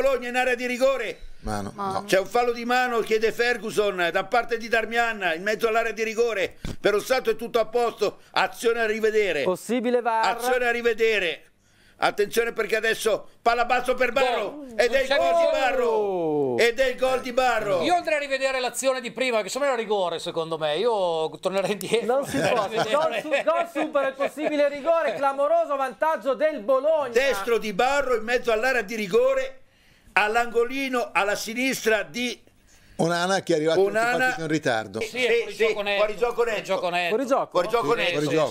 Bologna in area di rigore. Mano. No. C'è un fallo di mano, chiede Ferguson da parte di Darmian in mezzo all'area di rigore. Per Rossato è tutto a posto. Azione a rivedere. Possibile VAR. Azione a rivedere. Attenzione perché adesso palla basso per Barro ed è il gol di Barro ed è il gol di Barro. Io andrei a rivedere l'azione di prima che secondo me era rigore secondo me. Io tornerei indietro. Non si può. Gol, su, gol supera il possibile rigore, clamoroso vantaggio del Bologna. Destro di Barro in mezzo all'area di rigore all'angolino alla sinistra di Onana che è arrivato Onana... in ritardo. Sì, sì, sì, fuori gioco netto. Fuori gioco netto.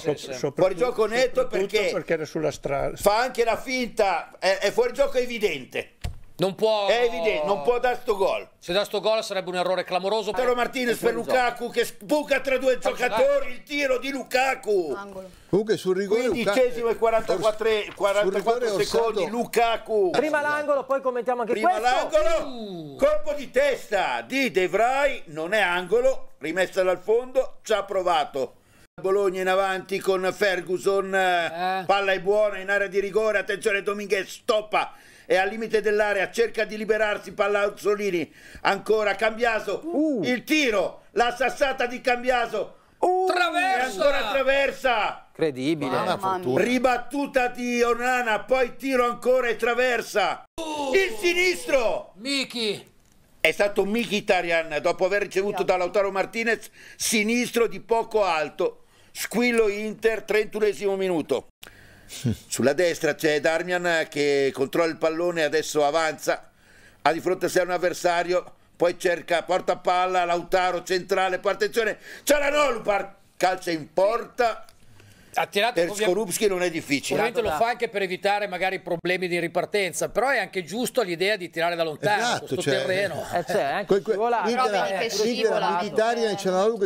Fuori gioco netto. perché, perché era sulla strada. fa anche la finta, è, è fuori gioco evidente. Non può... È evidente, non può dare sto gol. Se dà sto gol sarebbe un errore clamoroso. Però Martinez per esatto. Lukaku che sbuca tra due giocatori il tiro di Lukaku. Angolo. Comunque sul rigore Quindicesimo e 44, 44 secondi Orsato. Lukaku. Prima l'angolo, poi commentiamo anche Prima questo. Prima l'angolo. Uh. Colpo di testa di De Vrij, non è angolo, rimessa dal fondo, ci ha provato Bologna in avanti con Ferguson, eh. palla è buona in area di rigore, attenzione Dominguez, stoppa, è al limite dell'area, cerca di liberarsi, palla Azzolini, ancora Cambiaso, uh. il tiro, la sassata di Cambiaso, uh. traversa! E ancora traversa! Incredibile, ribattuta di Onana, poi tiro ancora e traversa, uh. il sinistro! Miki! è stato Mkhitaryan dopo aver ricevuto da Lautaro Martinez sinistro di poco alto squillo Inter, 31 minuto. Sulla destra c'è Darmian che controlla il pallone, adesso avanza, ha di fronte a sé un avversario, poi cerca porta palla, Lautaro centrale, poi attenzione, c'è la Nolpar, calcia in porta. Ha tirato, per Skorupski non è difficile. Ovviamente lo fa anche per evitare magari problemi di ripartenza, però è anche giusto l'idea di tirare da lontano esatto, questo cioè, terreno. Eh, cioè, anche que, que, scivolato. L'Italia e che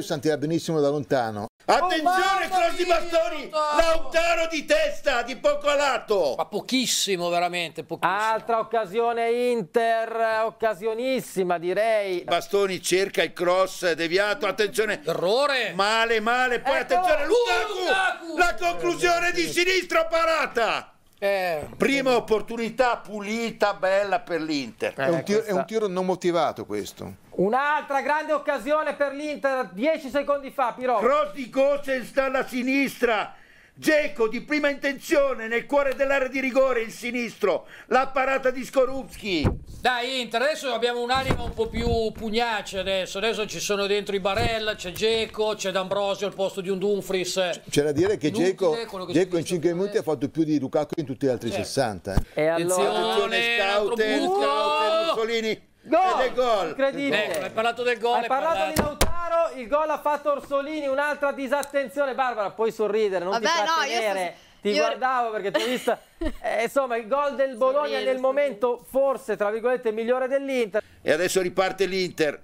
si tirare benissimo da lontano. Attenzione, oh, cross di bastoni! Lautaro. di testa, di poco lato! Ma pochissimo, veramente, pochissimo. Altra occasione Inter, occasionissima direi. Bastoni cerca il cross deviato, attenzione! Errore! Male, male, poi Eccolo. attenzione, uh, Lukaku! La conclusione di sinistra parata! Eh, Prima opportunità pulita, bella per l'Inter. Eh, è, un tiro, è un tiro non motivato questo. Un'altra grande occasione per l'Inter, 10 secondi fa, Pirò. Cross di Gosens sta alla sinistra. Geco di prima intenzione nel cuore dell'area di rigore, il sinistro, la parata di Skorupski. Dai Inter, adesso abbiamo un'anima un po' più pugnace adesso, adesso ci sono dentro i Barella, c'è Geco, c'è D'Ambrosio al posto di un Dumfries. C'è da dire che Geco in 5 minuti ha fatto più di Lukaku in tutti gli altri certo. 60. Eh. E allora... Attenzione, Attenzione Scouter, Scouter, eh, Mussolini. No! Del gol. Incredibile. Eh, hai parlato del gol. Hai parlato, parlato, di Lautaro, il gol ha fatto Orsolini, un'altra disattenzione. Barbara, puoi sorridere, non Vabbè, ti trattenere. No, ti Io... guardavo perché ti ho visto. Eh, insomma, il gol del Bologna sorride, nel sorride. momento forse, tra virgolette, migliore dell'Inter. E adesso riparte l'Inter.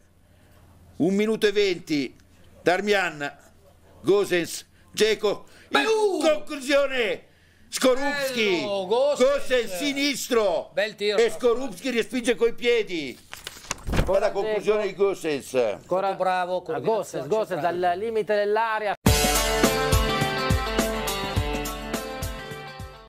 Un minuto e venti. Darmian, Gosens, Geco. In uh! conclusione Skorupski Gossen sinistro Bel tiro, e Skorupski respinge coi piedi Buona conclusione di Gossens. Ancora bravo. Gossens, ah, Gossens dal limite dell'area.